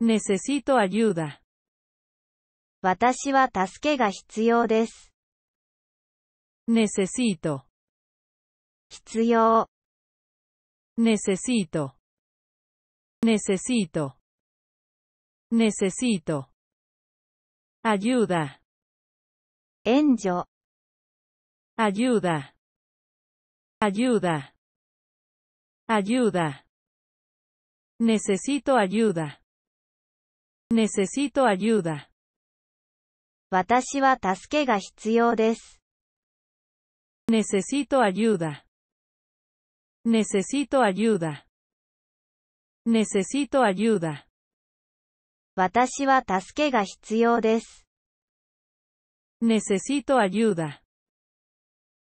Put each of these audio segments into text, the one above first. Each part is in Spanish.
Necesito ayuda. hitsuyou desu! Necesito. Necesito. Necesito. Necesito. Ayuda. Ayuda. Ayuda. Ayuda. Necesito ayuda. Necesito ayuda. Necesito ayuda. Necesito ayuda. Necesito ayuda. Necesito ayuda. Necesito ayuda.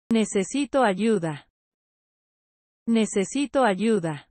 Necesito ayuda.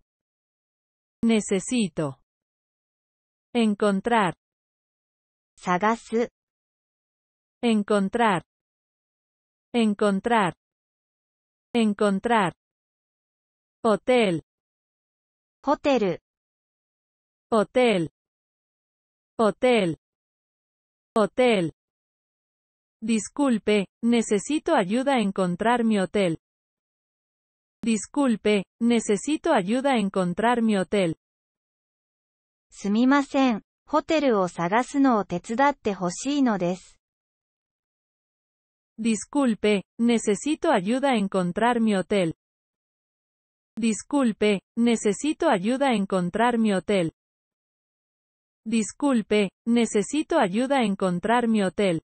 Necesito. Encontrar. Sagasu. Encontrar. Encontrar. Encontrar. Hotel. Hotel. Hotel. Hotel. Hotel. Disculpe, necesito ayuda a encontrar mi hotel. Disculpe, necesito ayuda a encontrar mi hotel. Disculpe, necesito ayuda a encontrar mi hotel. Disculpe, necesito ayuda a encontrar mi hotel. Disculpe, necesito ayuda a encontrar mi hotel.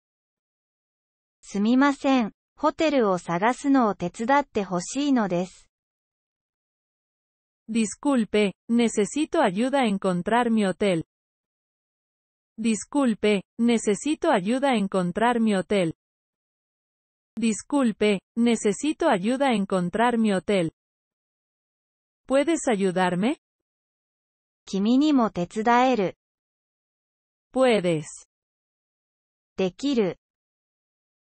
すみません。ホテルを探すのを手伝ってほしいのです。Disculpe, necesito ayuda a encontrar mi hotel. Disculpe, necesito ayuda a encontrar mi hotel. Disculpe, necesito ayuda a encontrar mi hotel. ¿Puedes ayudarme? Puedes. quiero.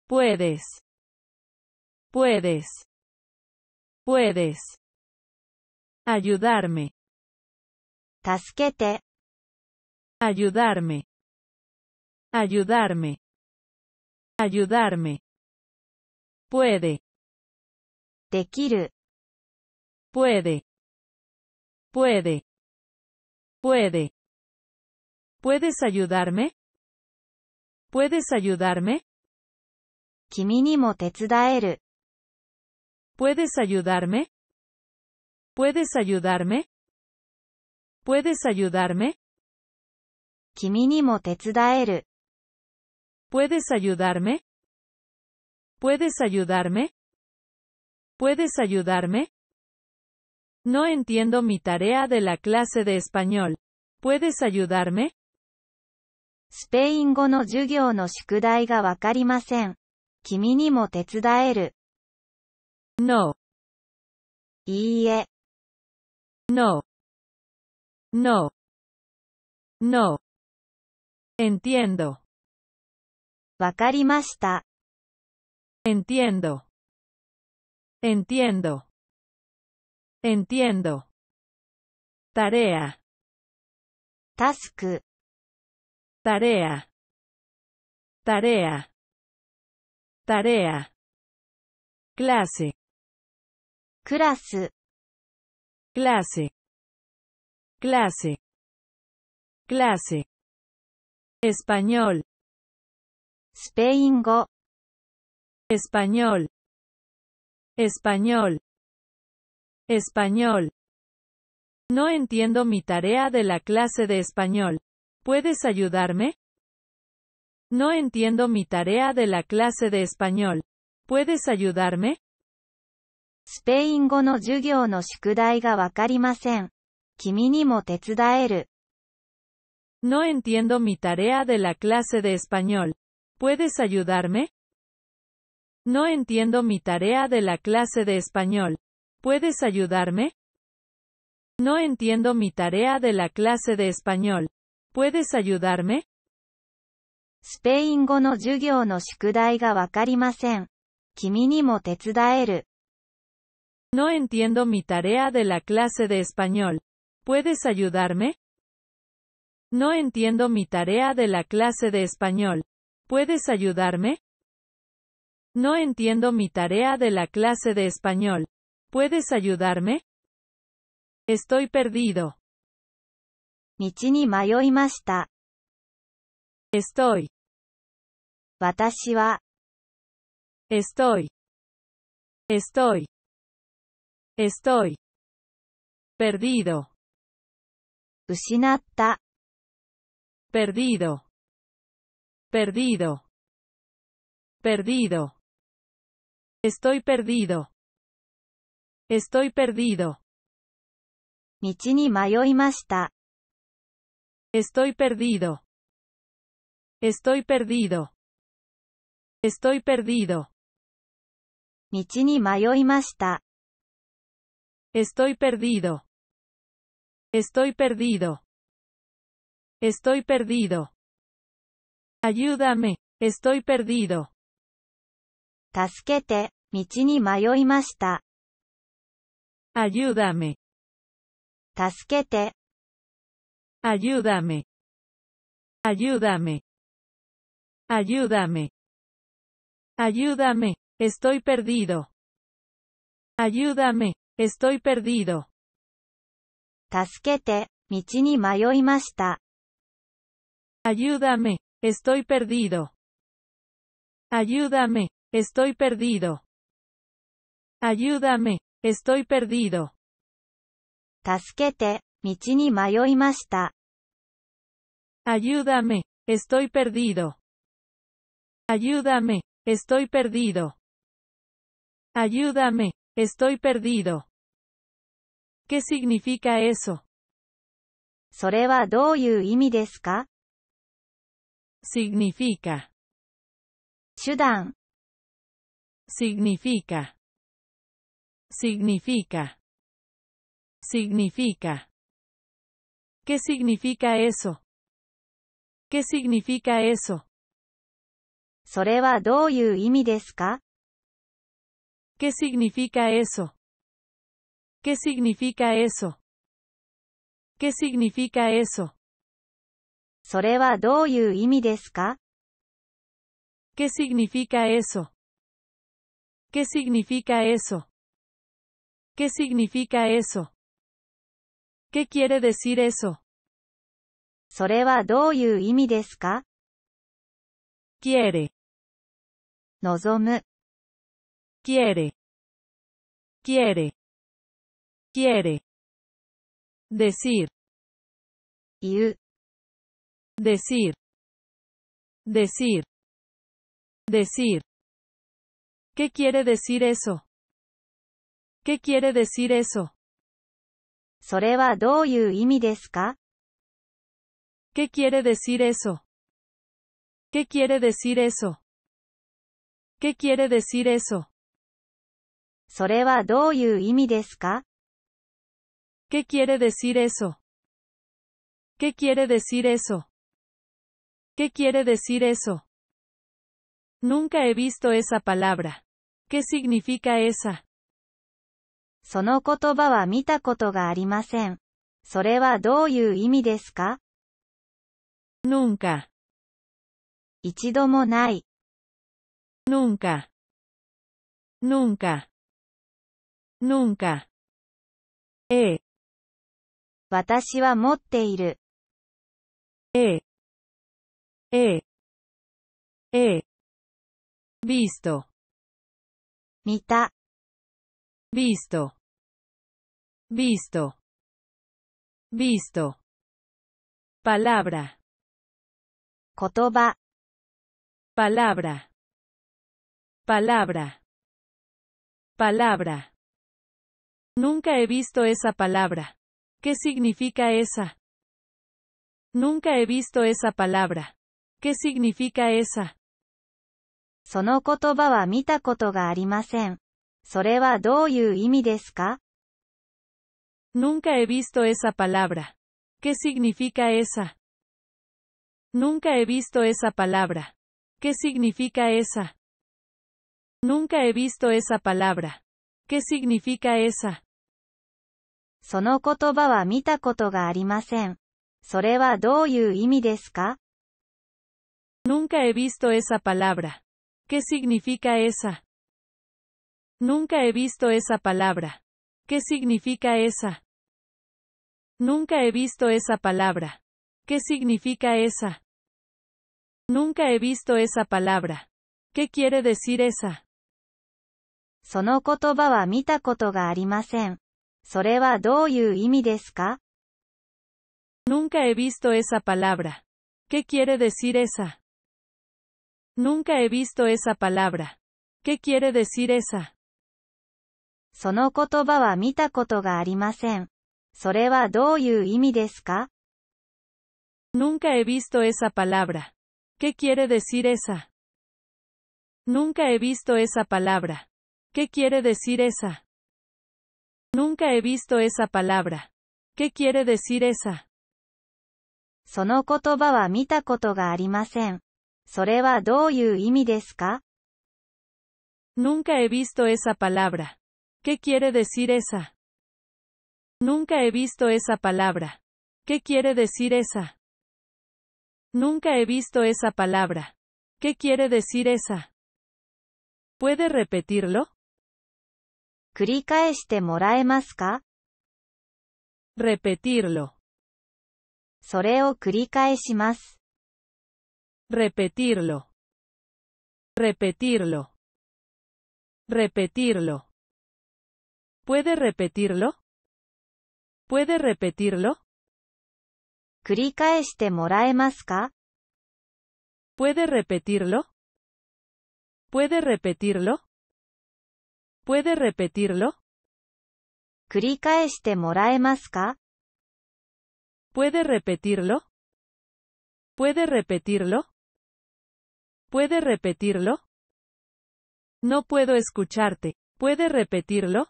Puedes. puedes, puedes ayudarme, tasquete ayudarme, ayudarme. Ayudarme. Puede, quiero. puede, puede. Puede. ¿Puedes ayudarme? ¿Puedes ayudarme? ¿Puedes ayudarme? ¿Puedes ayudarme? ¿Puedes ayudarme? Puedes ayudarme? ¿Puedes ayudarme? ¿Puedes ayudarme? No entiendo mi tarea de la clase de español. ¿Puedes ayudarme? No. いいえ。no. No. No. Entiendo. Wakarimashita. Entiendo. Entiendo. Entiendo. Tarea. Task. Tarea. Tarea. Tarea. Clase. Clase clase, clase, clase. Español. Speingo. Español. Español. Español. No entiendo mi tarea de la clase de español. ¿Puedes ayudarme? No entiendo mi tarea de la clase de español. ¿Puedes ayudarme? No entiendo mi tarea de la clase de español. ¿Puedes ayudarme? No entiendo mi tarea de la clase de español. ¿Puedes ayudarme? No entiendo mi tarea de la clase de español. ¿Puedes ayudarme? No entiendo mi tarea de la clase de español. ¿Puedes ayudarme? No entiendo mi tarea de la clase de español. ¿Puedes ayudarme? No entiendo mi tarea de la clase de español. ¿Puedes ayudarme? Estoy perdido. Estoy. Estoy. Estoy. estoy. Estoy perdido. Ushinatta. perdido. Perdido. Perdido. Estoy perdido. Estoy perdido. Estoy perdido. Estoy perdido. Estoy perdido. 道に迷いました。Estoy perdido. Estoy perdido. Estoy perdido. Ayúdame. Estoy perdido. Ayúdame. tasquete, Ayúdame. Ayúdame. Ayúdame. Ayúdame. Estoy perdido. Ayúdame. Estoy perdido. ¡Ayúdame! estoy perdido. Ayúdame, estoy perdido. Ayúdame, estoy perdido. ¡Ayúdame! estoy perdido. Ayúdame, estoy perdido. Ayúdame, Estoy perdido. ¿Qué significa eso? それはどういう意味ですか significa, 手段。significa, significa. Significa. ¿Qué significa eso? ¿Qué significa eso? それはどういう意味ですか ¿Qué significa eso? ¿Qué significa eso? ¿Qué significa eso? それはどういう意味ですか ¿Qué significa eso? ¿Qué significa eso? ¿Qué significa eso? ¿Qué quiere decir eso? それはどういう意味ですか Quiere. Nozomu quiere, quiere, quiere. Decir, Y decir, decir, decir. ¿Qué quiere decir eso? ¿Qué quiere decir eso? ¿Qué quiere decir eso? ¿Qué quiere decir eso? ¿Qué quiere decir eso? それはどういう意味ですか ¿Qué quiere decir eso? ¿Qué quiere decir eso? ¿Qué quiere decir eso? Nunca he visto esa palabra. ¿Qué significa esa? その言葉は見たことがありません。それはどういう意味ですか Nunca. 一度もない。Nunca. Nunca. nunca. E. Motteir. E. e. E. Visto. Mita. Visto. Visto. Visto. Palabra. Palabra. Palabra. Palabra. Nunca he visto esa palabra. ¿Qué significa esa? Nunca he visto esa palabra. ¿Qué significa esa? その言葉は見たことがありません。それはどういう意味ですか Nunca he visto esa palabra. ¿Qué significa esa? Nunca he visto esa palabra. ¿Qué significa esa? Nunca he visto esa palabra. ¿Qué significa esa? その言葉は見たことがありません。それはどういう意味ですか Nunca he visto esa palabra. ¿Qué significa esa? Nunca he visto esa palabra. ¿Qué significa esa? Nunca he visto esa palabra. ¿Qué significa esa? Nunca he visto esa palabra. ¿Qué quiere decir esa? その言葉は見たことがありません。それはどういう意味ですか Nunca he visto esa palabra. ¿Qué quiere decir esa? Nunca he visto esa palabra. ¿Qué quiere decir esa? その言葉は見たことがありません。それはどういう意味ですか Nunca he visto esa palabra. ¿Qué quiere decir esa? Nunca he visto esa palabra. ¿Qué quiere decir esa? Nunca he visto esa palabra. ¿Qué quiere decir esa? その言葉は見たことがありません。それはどういう意味ですか Nunca he visto esa palabra. ¿Qué quiere decir esa? Nunca he visto esa palabra. ¿Qué quiere decir esa? Nunca he visto esa palabra. ¿Qué quiere decir esa? ¿Puede repetirlo? 繰り返してもらえますか Repetirlo. それを繰り返します。Repetirlo. Repetirlo. Repetirlo. Repetirlo. ¿Puede repetirlo? ¿Puede repetirlo? 繰り返してもらえますか ¿Puede repetirlo? ¿Puede repetirlo? ¿Puede repetirlo? ¿Puede repetirlo? ¿Puede repetirlo? ¿Puede repetirlo? No puedo escucharte. ¿Puede repetirlo?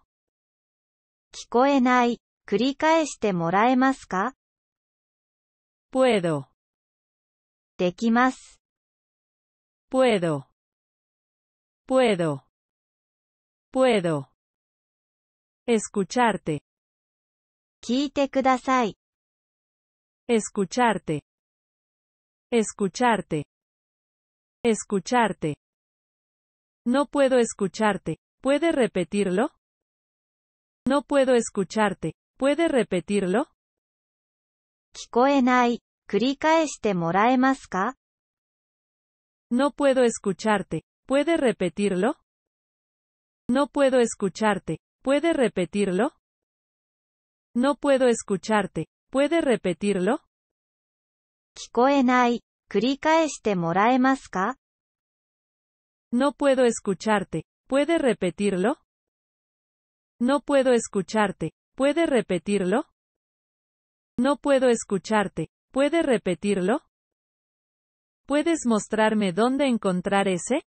Puedo. puedo Puedo. Puedo. Escucharte. kudasai. Escucharte. Escucharte. Escucharte. No puedo escucharte. ¿Puede repetirlo? No puedo escucharte. ¿Puede repetirlo? ka. No puedo escucharte. ¿Puede repetirlo? No puedo escucharte. ¿Puede repetirlo? No puedo escucharte. ¿Puede repetirlo? No puedo escucharte. ¿Puede repetirlo? No puedo escucharte. ¿Puede repetirlo? No puedo escucharte. ¿Puede repetirlo? ¿Puedes mostrarme dónde encontrar ese?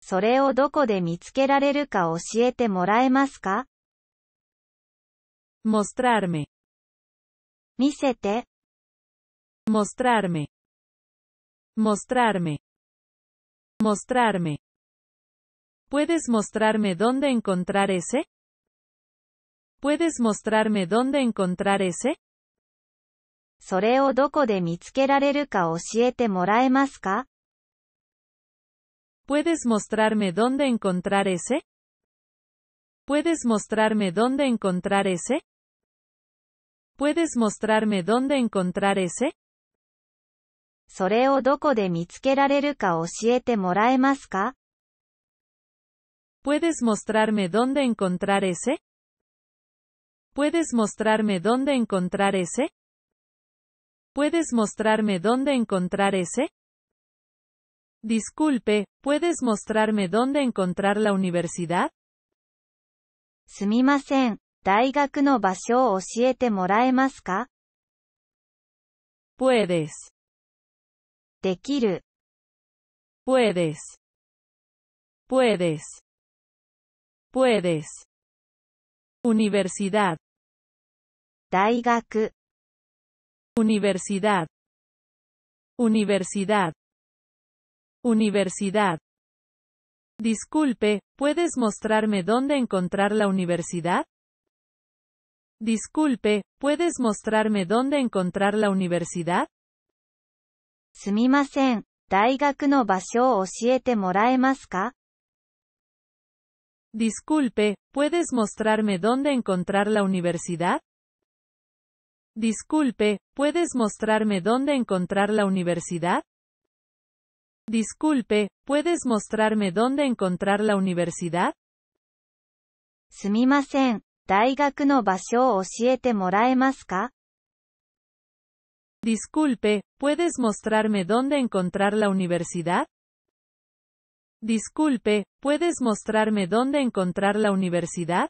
それをどこで見つけられるか教えてもらえますか mostrarme 見せて mostrarme mostrarme mostrarme ¿Puedes mostrarme dónde encontrar ese? ¿Puedes mostrarme dónde encontrar ese? それをどこで見つけられるか教えてもらえますか ¿Puedes mostrarme dónde encontrar ese? ¿Puedes mostrarme dónde encontrar ese? ¿Puedes mostrarme dónde encontrar ese? ¿Puedes mostrarme dónde encontrar ese? ¿Puedes mostrarme dónde encontrar ese? ¿Puedes mostrarme dónde encontrar ese? Disculpe, ¿puedes mostrarme dónde encontrar la universidad? no moraemaska? Puedes. Dekiru. Puedes. Puedes. Puedes. Universidad. Universidad. Universidad. Universidad. Disculpe, ¿puedes mostrarme dónde encontrar la universidad? Disculpe, ¿puedes mostrarme dónde encontrar la universidad? すみません、大学の場所を教えてもらえますか Disculpe, ¿puedes mostrarme dónde encontrar la universidad? Disculpe, ¿puedes mostrarme dónde encontrar la universidad? Disculpe, ¿puedes mostrarme dónde encontrar la universidad? Disculpe, ¿puedes mostrarme dónde encontrar la universidad? Disculpe, ¿puedes mostrarme dónde encontrar la universidad?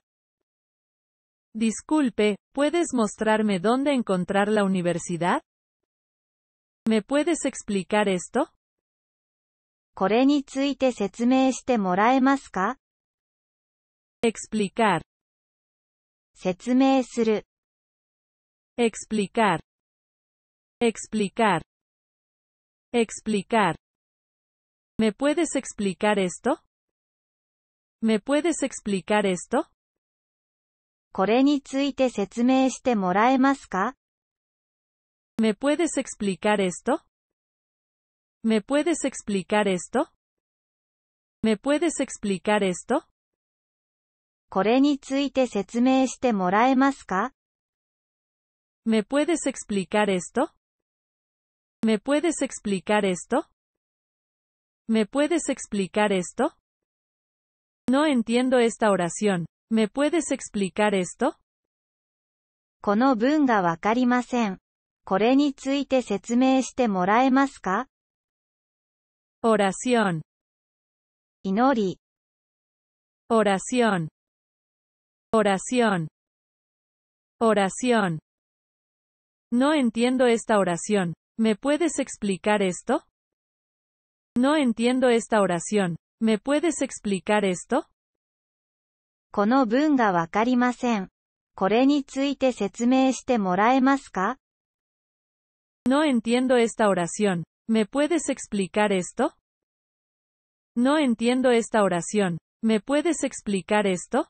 Disculpe, ¿puedes mostrarme dónde encontrar la universidad? ¿Me puedes explicar esto? これについて説明してもらえますか explicar, explicar explicar, explicar. ¿Me puedes explicar esto? ¿Me puedes explicar esto? ¿Me puedes explicar esto? ¿Me puedes explicar esto? ¿Me puedes explicar esto? ¿Me puedes explicar esto? ¿Me puedes explicar esto? ¿Me puedes explicar esto? No entiendo esta oración. ¿Me puedes explicar esto? Oración. Inori. Oración. Oración. Oración. No entiendo esta oración. ¿Me puedes explicar esto? No entiendo esta oración. ¿Me puedes explicar esto? この文がわかりません。これについて説明してもらえますか No entiendo esta oración. ¿Me puedes explicar esto? No entiendo esta oración. ¿Me puedes explicar esto?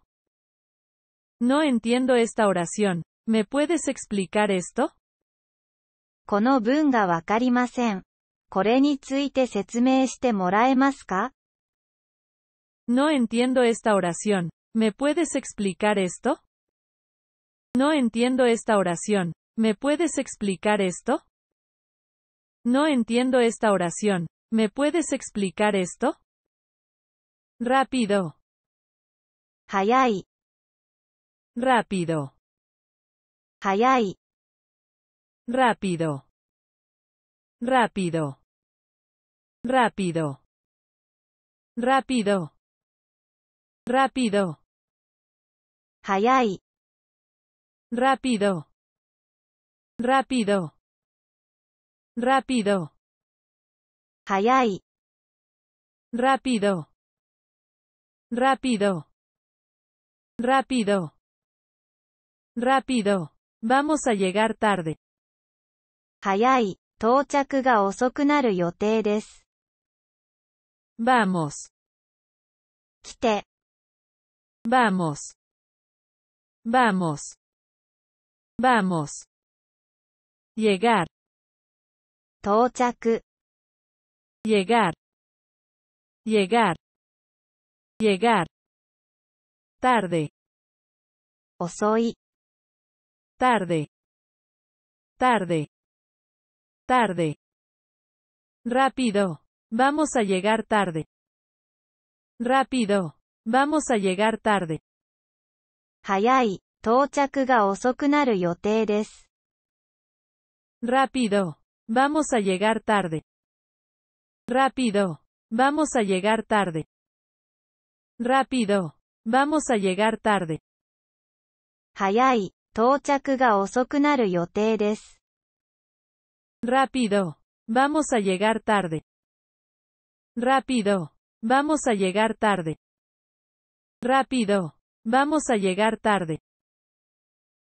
No entiendo esta oración. ¿Me puedes explicar esto? No entiendo esta oración. ¿Me puedes explicar esto? No entiendo esta oración. ¿Me puedes explicar esto? No entiendo esta oración. ¿Me puedes explicar esto? Rápido. hayay Rápido. hayay Rápido. Rápido. Rápido. Rápido. Rápido. Rápido. Rápido. Rápido. Hayai. Rápido. Rápido. Rápido. Rápido. Vamos a llegar tarde. Hayai. 到着が遅くなる予定です。Vamos. Vamos. Vamos. Vamos. Llegar. 到着 llegar llegar llegar tarde 遅い tarde tarde tarde rápido vamos a llegar tarde rápido vamos a llegar tarde 早い到着が遅くなる予定です rápido Vamos a llegar tarde. Rápido. Vamos a llegar tarde. Rápido. Vamos a llegar tarde. Rápido. Vamos a llegar tarde. Rápido. Vamos a llegar tarde. Rápido. Vamos a llegar tarde.